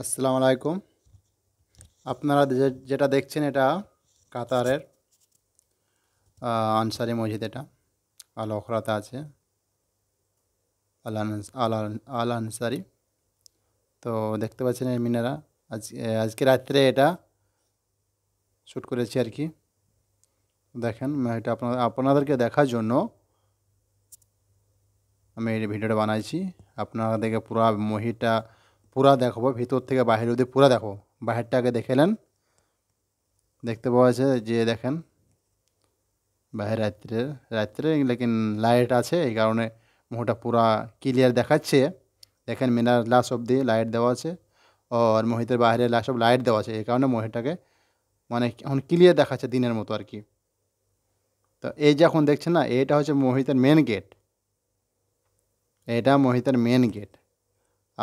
আসসালামু আলাইকুম আপনারা যেটা দেখছেন এটা কাতারের আনসারি মসজিদ এটা আল অখরাতে আছে আল আল আনসারি তো দেখতে পাচ্ছেন এই মিনারা আজ আজকে রাত্রে এটা শ্যুট করেছি আর কি দেখেন এটা আপনাদের আপনাদেরকে দেখার জন্য আমি এই ভিডিওটা বানাইছি আপনারা দেখে পুরো মহিটা পুরা দেখাবো ভিতর থেকে বাহির অবধি পুরা দেখো বাহিরটা আগে দেখে নেন দেখতে পাওয়া যাচ্ছে যে দেখেন বাহির রাত্রে রাত্রে লেকিন লাইট আছে এই কারণে মুহটা পুরা ক্লিয়ার দেখাচ্ছে দেখেন মিনার লাশ অবধি লাইট দেওয়া আছে আর মহিতের বাইরে লাস্ট অব লাইট দেওয়া আছে এই কারণে মহিটাকে মানে এখন ক্লিয়ার দেখাচ্ছে দিনের মতো আর কি তো এই যখন দেখছেন না এটা হচ্ছে মহিতের মেন গেট এটা মহিতের মেন গেট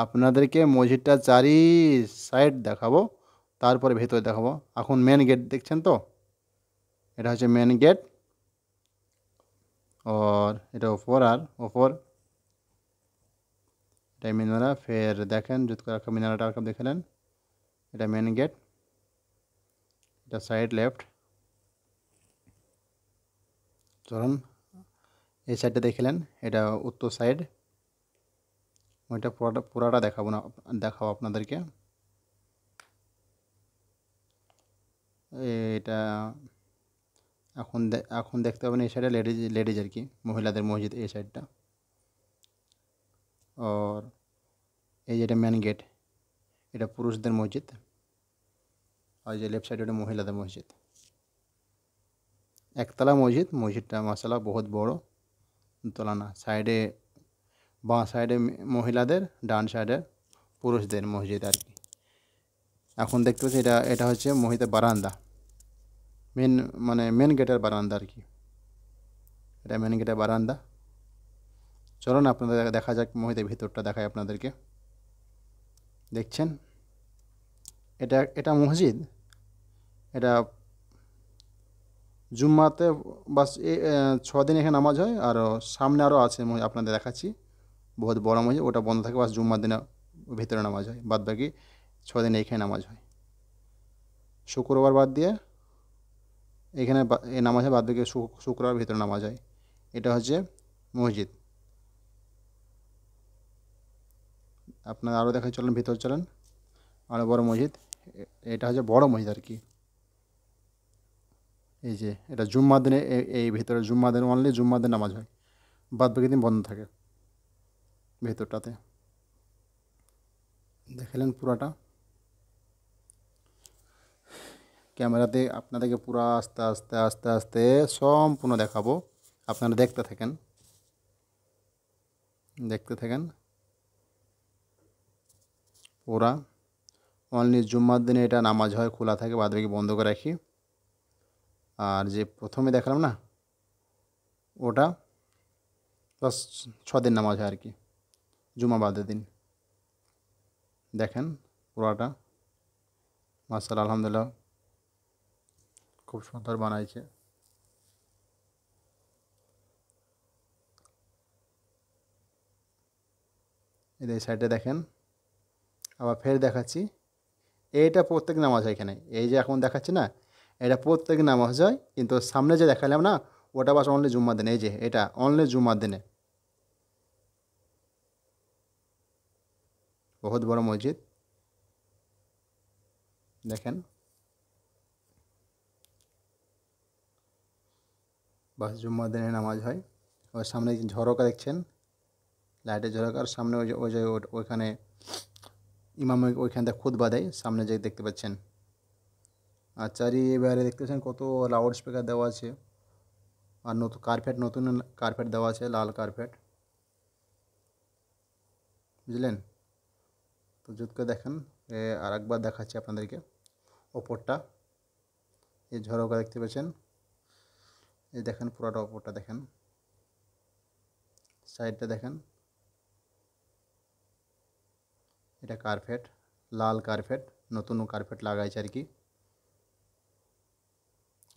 আপনাদেরকে মসজিদটা চারি সাইড দেখাবো তারপরে ভেতরে দেখাবো এখন মেন গেট দেখছেন তো এটা হচ্ছে মেন গেট ওর এটা ওপর আর ওপর এটা মিনারা ফের দেখেন একটা মিনারাটা আর দেখে নেন এটা মেন গেট এটা সাইড লেফট চলুন এই সাইডটা দেখলেন এটা উত্তর সাইড ওইটা পুরোটা পুরাটা দেখাবো না দেখাবো আপনাদেরকে এটা এখন এখন দেখতে পাবেন এই সাইডে লেডিজ লেডিজ আর কি মহিলাদের মসজিদ এই সাইডটা আর এই যেটা মেন গেট এটা পুরুষদের মসজিদ আর যে লেফট সাইড ওটা মহিলাদের মসজিদ একতলা মসজিদ মসজিদটা মশালা বহুত বড় না সাইডে বাঁ সাইডে মহিলাদের ডান সাইডে পুরুষদের মসজিদ আর কি এখন দেখতে পাচ্ছি এটা এটা হচ্ছে মসজিদের বারান্দা মেন মানে মেন গেটের বারান্দা আর কি এটা মেন গেটের বারান্দা চলুন আপনাদের দেখা যাক মহিদের ভিতরটা দেখায় আপনাদেরকে দেখছেন এটা এটা মসজিদ এটা জুম্মাতে বাস ছ দিন এখানে নামাজ হয় আর সামনে আরও আছে আপনাদের দেখাচ্ছি বহুত বড় মসজিদ ওটা বন্ধ থাকে বাস জুম্মার দিনে ভেতরে নামাজ হয় বাদ বাকি ছ দিন এইখানে নামাজ হয় শুক্রবার বাদ দিয়ে এখানে এই নামাজ হয় বাদ বাকি শুক্রবার ভেতরে নামাজ হয় এটা হচ্ছে মসজিদ আপনার আরও দেখা চলেন ভিতর চলেন আরও বড় মসজিদ এটা হচ্ছে বড় মসজিদ আর কি এই যে এটা জুম্মার দিনে এই ভিতরে জুম্মার দিন অনলি জুম্মার দিন নামাজ হয় বাদ বাকি দিন বন্ধ থাকে ভেতরটাতে দেখালেন পুরাটা ক্যামেরাতে আপনাদেরকে পুরো আস্তে আস্তে আস্তে আস্তে সম্পূর্ণ দেখাবো আপনারা দেখতে থাকেন দেখতে থাকেন পুরা অনলি জুম্মার দিনে এটা নামাজ হয় খোলা থাকে বাদবাকি বন্ধ করে রাখি আর যে প্রথমে দেখালাম না ওটা প্লাস ছদিন নামাজ হয় আর কি জুমা বাদে দিন দেখেন পুরাটা মাসাল আলহামদুলিল্লাহ খুব সুন্দর বানাইছে এদের সাইডে দেখেন আবার ফের দেখাচ্ছি এইটা প্রত্যেক নামাজ হয় এখানে এই যে এখন দেখাচ্ছি না এটা প্রত্যেক নামাজ হয় কিন্তু সামনে যে দেখালাম না ওটা বাস অনলি জুম্মার দিনে এই যে এটা অনলি জুম্মার দিনে বহুত বড় মসজিদ দেখেন বাস জুম্মা দিনে নামাজ হয় ওর সামনে ঝরকা দেখছেন লাইটের ঝরকা আর সামনে ওই যে ওই যে ওইখানে ইমাম ওইখানটা খুদবা বাঁধে সামনে যে দেখতে পাচ্ছেন আর চারি এবারে দেখতে পাচ্ছেন কত লাউড স্পিকার দেওয়া আছে আর নতুন কার্পেট নতুন কার্পেট দেওয়া আছে লাল কার্পেট বুঝলেন তো জুত করে দেখেন আর একবার দেখাচ্ছি আপনাদেরকে ওপরটা এই ঝরকা দেখতে পাচ্ছেন এই দেখেন পুরোটা ওপরটা দেখেন সাইডটা দেখেন এটা কার্পেট লাল কার্পেট নতুন কার্পেট লাগাইছে আর কি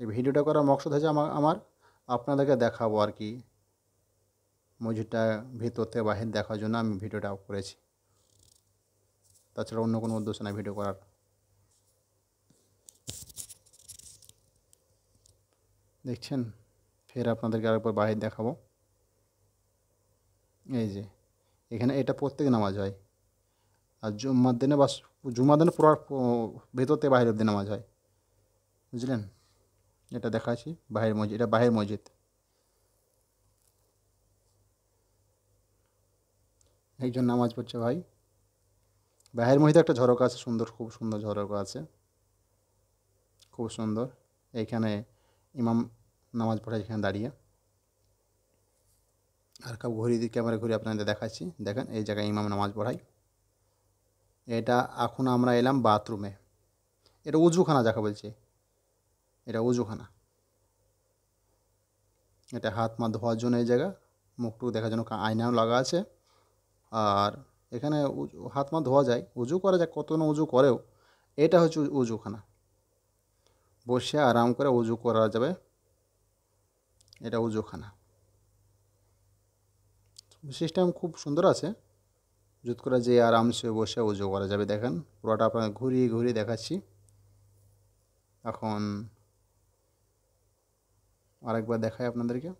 এই ভিডিওটা করার মকসদ হয়েছে আমার আমার আপনাদেরকে দেখাবো আর কি মসজিদটা ভিতর থেকে বাহির দেখার জন্য আমি ভিডিওটা করেছি তাছাড়া অন্য কোনো উদ্দেশ্য নাই ভিডিও করার দেখছেন ফের আপনাদেরকে আরেকবার বাহির দেখাবো এই যে এখানে এটা প্রত্যেক নামাজ হয় আর জুম্মার দিনে বা জুম্মার দিনে পুরো ভেতরতে বাহির অব্দি নামাজ হয় বুঝলেন এটা দেখাচ্ছি বাহির মসজিদ এটা বাহির মসজিদ একজন নামাজ পড়ছে ভাই বাহের মহিতে একটা ঝরক আছে সুন্দর খুব সুন্দর ঝরকা আছে খুব সুন্দর এইখানে ইমাম নামাজ পড়ায় এখানে দাঁড়িয়ে আর কাউ ঘুরি ক্যামেরা ঘুরে আপনাদের দেখাচ্ছি দেখেন এই জায়গায় ইমাম নামাজ পড়াই এটা এখন আমরা এলাম বাথরুমে এটা উজুখানা যাকে বলছি এটা উজুখানা এটা হাত মা ধোয়ার জন্য এই জায়গা মুখটুকু দেখার জন্য আয়নাও লাগা আছে আর এখানে হাত মা ধোয়া যায় উজু করা যায় কত না উজু করেও এটা হচ্ছে উজুখানা বসে আরাম করে উজু করা যাবে এটা উজুখানা সিস্টেম খুব সুন্দর আছে জুত করে যে আরামসে বসে উজু করা যাবে দেখেন পুরোটা আপনার ঘুরিয়ে ঘুরিয়ে দেখাচ্ছি এখন আরেকবার দেখাই আপনাদেরকে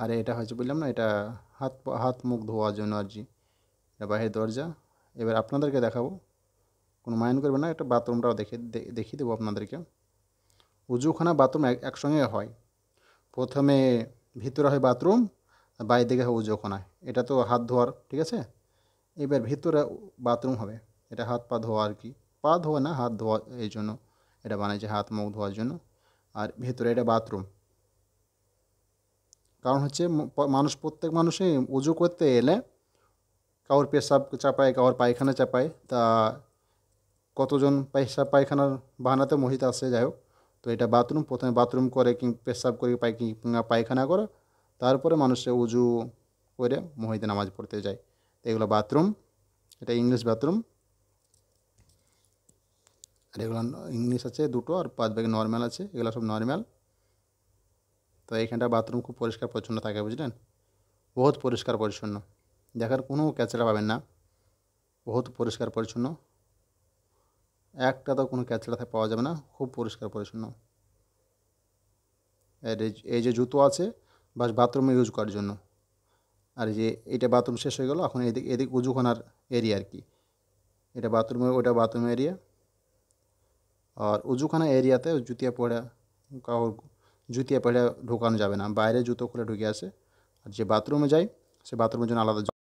আর এটা হচ্ছে বললাম না এটা হাত হাত মুখ ধোয়ার জন্য আর জি এটা বাইরের দরজা এবার আপনাদেরকে দেখাবো কোনো মাইন্ড করবে না একটা বাথরুমটাও দেখে দেখিয়ে দেবো আপনাদেরকে উজুখানা বাথরুম একসঙ্গে হয় প্রথমে ভিতরে হয় বাথরুম বাইরে দিকে হয় উজুখানা এটা তো হাত ধোয়ার ঠিক আছে এবার ভিতরে বাথরুম হবে এটা হাত পা ধোয়া আর কি পা ধোয়া না হাত ধোয়া এই জন্য এটা বানাইছে হাত মুখ ধোয়ার জন্য আর ভিতরে এটা বাথরুম কারণ হচ্ছে মানুষ প্রত্যেক মানুষই উজু করতে এলে কাউর পেশাব চাপায় কাউর পায়খানা চাপায় তা কতজন পেশাব পায়খানার বাহানাতে মহিত আসে যাই হোক তো এটা বাথরুম প্রথমে বাথরুম করে কি পেশাব করে পায় পায়খানা করে তারপরে মানুষে উজু করে মহিত নামাজ পড়তে যায় তো এগুলো বাথরুম এটা ইংলিশ বাথরুম আর এগুলো ইংলিশ আছে দুটো আর পাঁচ ব্যাগ নর্মাল আছে এগুলো সব নর্মাল তো এইখানটা বাথরুম খুব পরিষ্কার পরিচ্ছন্ন থাকে বুঝলেন বহুত পরিষ্কার পরিচ্ছন্ন দেখার কোনো ক্যাচড়া পাবেন না বহুত পরিষ্কার পরিচ্ছন্ন একটা তো কোনো ক্যাচড়া পাওয়া যাবে না খুব পরিষ্কার পরিচ্ছন্ন আর এই যে জুতো আছে বাস বাথরুমে ইউজ করার জন্য আর যে এটা বাথরুম শেষ হয়ে গেলো এখন এদিক এদিক উজুখানার এরিয়া আর কি এটা বাথরুমে ওটা বাথরুম এরিয়া আর উজুখানা এরিয়াতে জুতিয়া পড়া কাউর জুতি পয়লা ঢোকানো যাবে না বাইরে জুতো খুলে ঢুকে আসে আর যে বাথরুমে যায় সে বাথরুমের জন্য আলাদা